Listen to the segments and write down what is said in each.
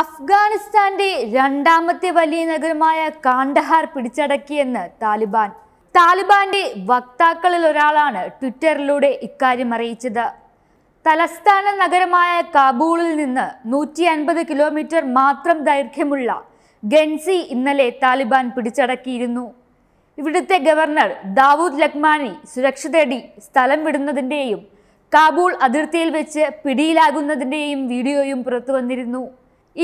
അഫ്ഗാനിസ്ഥാന്റെ രണ്ടാമത്തെ വലിയ നഗരമായ കാണ്ടഹാർ പിടിച്ചടക്കിയെന്ന് താലിബാൻ താലിബാന്റെ വക്താക്കളിൽ ഒരാളാണ് ട്വിറ്ററിലൂടെ ഇക്കാര്യം അറിയിച്ചത് തലസ്ഥാന നഗരമായ കാബൂളിൽ നിന്ന് നൂറ്റി അൻപത് കിലോമീറ്റർ മാത്രം ദൈർഘ്യമുള്ള ഗൻസി ഇന്നലെ താലിബാൻ പിടിച്ചടക്കിയിരുന്നു ഇവിടുത്തെ ഗവർണർ ദാവൂദ് ലക്മാനി സുരക്ഷ തേടി സ്ഥലം വിടുന്നതിൻ്റെയും കാബൂൾ അതിർത്തിയിൽ വെച്ച് പിടിയിലാകുന്നതിൻ്റെയും വീഡിയോയും പുറത്തു വന്നിരുന്നു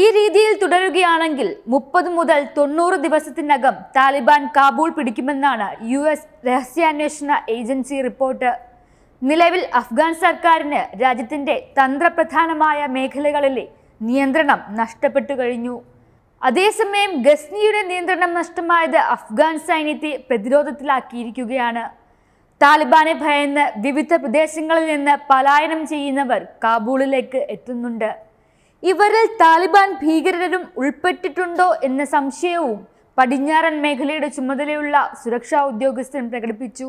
ഈ രീതിയിൽ തുടരുകയാണെങ്കിൽ മുപ്പത് മുതൽ തൊണ്ണൂറ് ദിവസത്തിനകം താലിബാൻ കാബൂൾ പിടിക്കുമെന്നാണ് യു എസ് രഹസ്യാന്വേഷണ ഏജൻസി റിപ്പോർട്ട് നിലവിൽ അഫ്ഗാൻ സർക്കാരിന് രാജ്യത്തിൻ്റെ തന്ത്രപ്രധാനമായ മേഖലകളിലെ നിയന്ത്രണം നഷ്ടപ്പെട്ടു കഴിഞ്ഞു അതേസമയം ഗസ്നിയുടെ നിയന്ത്രണം നഷ്ടമായത് അഫ്ഗാൻ സൈന്യത്തെ പ്രതിരോധത്തിലാക്കിയിരിക്കുകയാണ് താലിബാനെ ഭയന്ന് വിവിധ പ്രദേശങ്ങളിൽ നിന്ന് പലായനം ചെയ്യുന്നവർ കാബൂളിലേക്ക് എത്തുന്നുണ്ട് ഇവരിൽ താലിബാൻ ഭീകരരും ഉൾപ്പെട്ടിട്ടുണ്ടോ എന്ന സംശയവും പടിഞ്ഞാറൻ മേഖലയുടെ ചുമതലയുള്ള സുരക്ഷാ ഉദ്യോഗസ്ഥൻ പ്രകടിപ്പിച്ചു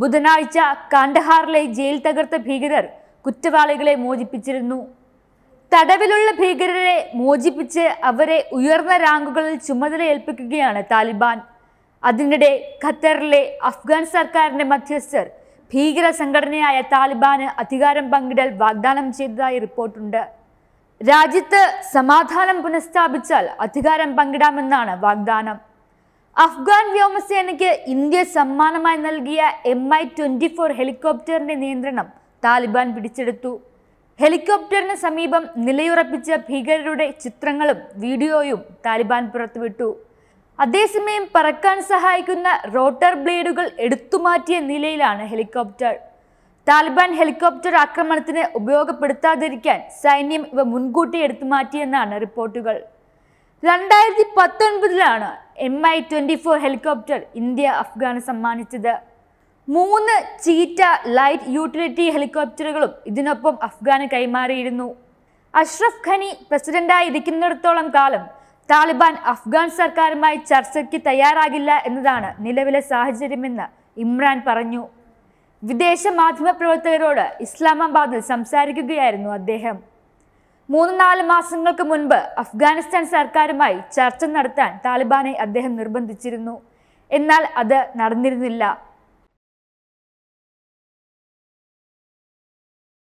ബുധനാഴ്ച കാണ്ഡഹാറിലെ ജയിൽ തകർത്ത ഭീകരർ കുറ്റവാളികളെ മോചിപ്പിച്ചിരുന്നു തടവിലുള്ള ഭീകരരെ മോചിപ്പിച്ച് അവരെ ഉയർന്ന റാങ്കുകളിൽ ചുമതല ഏൽപ്പിക്കുകയാണ് താലിബാൻ അതിനിടെ ഖത്തറിലെ അഫ്ഗാൻ സർക്കാരിന്റെ മധ്യസ്ഥർ ഭീകര സംഘടനയായ താലിബാന് അധികാരം പങ്കിടൽ വാഗ്ദാനം ചെയ്തതായി റിപ്പോർട്ടുണ്ട് രാജ്യത്ത് സമാധാനം പുനഃസ്ഥാപിച്ചാൽ അധികാരം പങ്കിടാമെന്നാണ് വാഗ്ദാനം അഫ്ഗാൻ വ്യോമസേനയ്ക്ക് ഇന്ത്യ സമ്മാനമായി നൽകിയ എം ഐ ട്വന്റി ഫോർ ഹെലികോപ്റ്ററിന്റെ നിയന്ത്രണം താലിബാൻ പിടിച്ചെടുത്തു ഹെലികോപ്റ്ററിന് സമീപം നിലയുറപ്പിച്ച ഭീകരരുടെ ചിത്രങ്ങളും വീഡിയോയും താലിബാൻ പുറത്തുവിട്ടു അതേസമയം പറക്കാൻ സഹായിക്കുന്ന റോട്ടർ ബ്ലേഡുകൾ എടുത്തുമാറ്റിയ നിലയിലാണ് ഹെലികോപ്റ്റർ താലിബാൻ ഹെലികോപ്റ്റർ ആക്രമണത്തിന് ഉപയോഗപ്പെടുത്താതിരിക്കാൻ സൈന്യം ഇവ മുൻകൂട്ടി എടുത്തു മാറ്റിയെന്നാണ് റിപ്പോർട്ടുകൾ രണ്ടായിരത്തി പത്തൊൻപതിലാണ് M I twenty four helicopter India അഫ്ഗാന് സമ്മാനിച്ചത് മൂന്ന് ചീറ്റ ലൈറ്റ് യൂട്ടിലിറ്റി ഹെലികോപ്റ്ററുകളും ഇതിനൊപ്പം അഫ്ഗാന് കൈമാറിയിരുന്നു അഷ്റഫ് ഖനി പ്രസിഡന്റായി ഇരിക്കുന്നിടത്തോളം കാലം താലിബാൻ അഫ്ഗാൻ സർക്കാരുമായി ചർച്ചയ്ക്ക് തയ്യാറാകില്ല എന്നതാണ് നിലവിലെ സാഹചര്യമെന്ന് ഇമ്രാൻ പറഞ്ഞു വിദേശ മാധ്യമപ്രവർത്തകരോട് ഇസ്ലാമാബാദിൽ സംസാരിക്കുകയായിരുന്നു അദ്ദേഹം മൂന്ന് നാല് മാസങ്ങൾക്ക് മുൻപ് അഫ്ഗാനിസ്ഥാൻ സർക്കാരുമായി ചർച്ച നടത്താൻ താലിബാനെ അദ്ദേഹം നിർബന്ധിച്ചിരുന്നു എന്നാൽ അത് നടന്നിരുന്നില്ല